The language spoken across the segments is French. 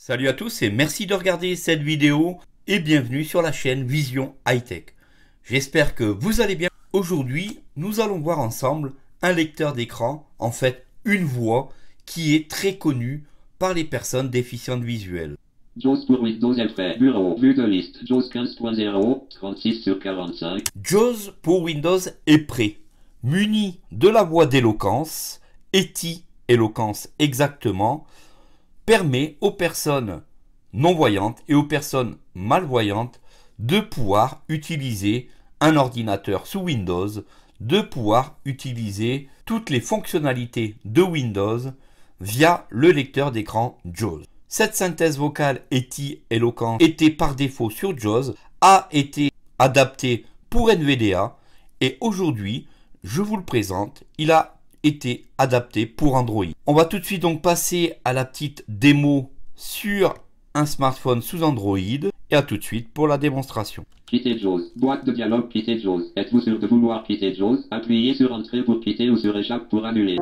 Salut à tous et merci de regarder cette vidéo et bienvenue sur la chaîne Vision High Tech. J'espère que vous allez bien. Aujourd'hui, nous allons voir ensemble un lecteur d'écran, en fait une voix, qui est très connue par les personnes déficientes visuelles. JAWS pour Windows bureau, 45. pour Windows est prêt, muni de la voix d'éloquence, ETI, éloquence exactement, permet aux personnes non-voyantes et aux personnes malvoyantes de pouvoir utiliser un ordinateur sous Windows, de pouvoir utiliser toutes les fonctionnalités de Windows via le lecteur d'écran JAWS. Cette synthèse vocale ETI éloquente était par défaut sur JAWS, a été adaptée pour NVDA et aujourd'hui, je vous le présente, il a été adapté pour Android. On va tout de suite donc passer à la petite démo sur un smartphone sous Android et à tout de suite pour la démonstration. Quitter JAWS. Boîte de dialogue quitter JAWS. Êtes-vous sûr de vouloir quitter JAWS Appuyez sur Entrée pour quitter ou sur Échappe pour annuler.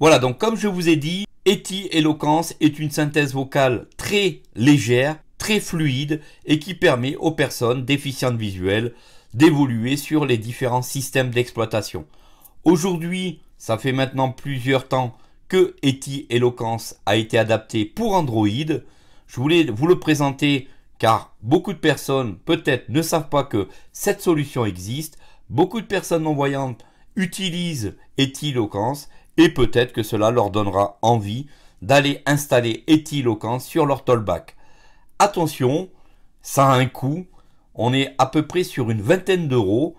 Voilà, donc comme je vous ai dit, Eti Eloquence est une synthèse vocale très légère, très fluide et qui permet aux personnes déficientes visuelles d'évoluer sur les différents systèmes d'exploitation. Aujourd'hui, ça fait maintenant plusieurs temps que Eti Eloquence a été adapté pour Android. Je voulais vous le présenter car beaucoup de personnes peut-être ne savent pas que cette solution existe. Beaucoup de personnes non-voyantes utilisent Eti Eloquence et peut-être que cela leur donnera envie d'aller installer Eloquence sur leur tollback. Attention, ça a un coût, on est à peu près sur une vingtaine d'euros.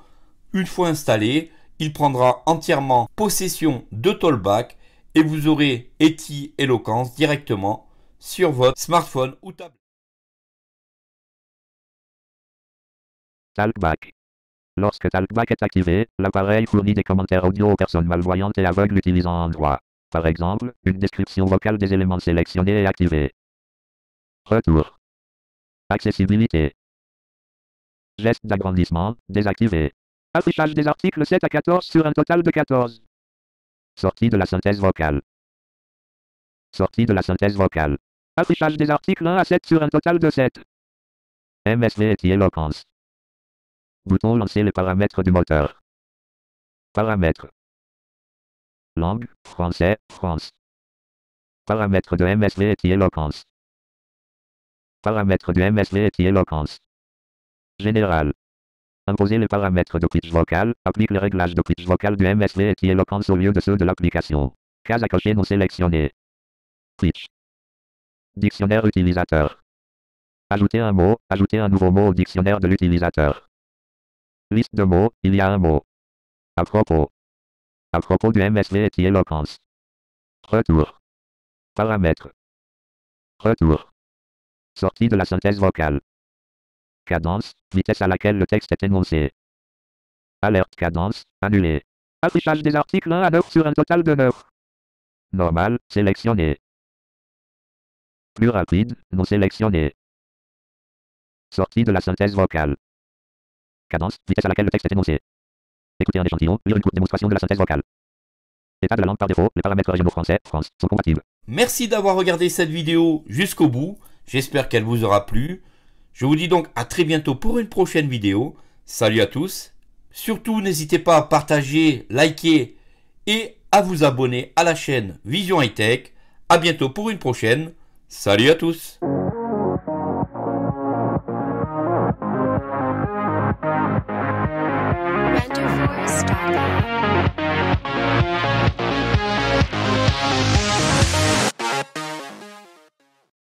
Une fois installé, il prendra entièrement possession de Tollback et vous aurez Eti Eloquence directement sur votre smartphone ou tablette. Lorsque TalkBack est activé, l'appareil fournit des commentaires audio aux personnes malvoyantes et aveugles utilisant un Par exemple, une description vocale des éléments sélectionnés est activée. Retour. Accessibilité. Geste d'agrandissement, désactivé. Affichage des articles 7 à 14 sur un total de 14. Sortie de la synthèse vocale. Sortie de la synthèse vocale. Affichage des articles 1 à 7 sur un total de 7. MSV et éloquence. Bouton lancer les paramètres du moteur. Paramètres. Langue, français, France. Paramètres de MSV et éloquence. Paramètres du MSV et éloquence. Général. Imposer les paramètres de pitch vocal, applique les réglages de pitch vocal du MSV et éloquence au lieu de ceux de l'application. Case à cocher non sélectionnée. Pitch. Dictionnaire utilisateur. Ajouter un mot, ajouter un nouveau mot au dictionnaire de l'utilisateur. Liste de mots, il y a un mot. À propos. À propos du MSV et qui éloquence. Retour. Paramètres. Retour. Sortie de la synthèse vocale. Cadence, vitesse à laquelle le texte est énoncé. Alerte cadence, annulée. Affichage des articles 1 à 9 sur un total de 9. Normal, sélectionné. Plus rapide, non sélectionné. Sortie de la synthèse vocale. Cadence, vitesse à laquelle le texte est énoncé. Écouter un échantillon, lire une courte démonstration de la synthèse vocale. État de la langue par défaut, les paramètres régionaux français, France, sont compatibles. Merci d'avoir regardé cette vidéo jusqu'au bout. J'espère qu'elle vous aura plu. Je vous dis donc à très bientôt pour une prochaine vidéo. Salut à tous. Surtout, n'hésitez pas à partager, liker et à vous abonner à la chaîne Vision High Tech. À bientôt pour une prochaine. Salut à tous.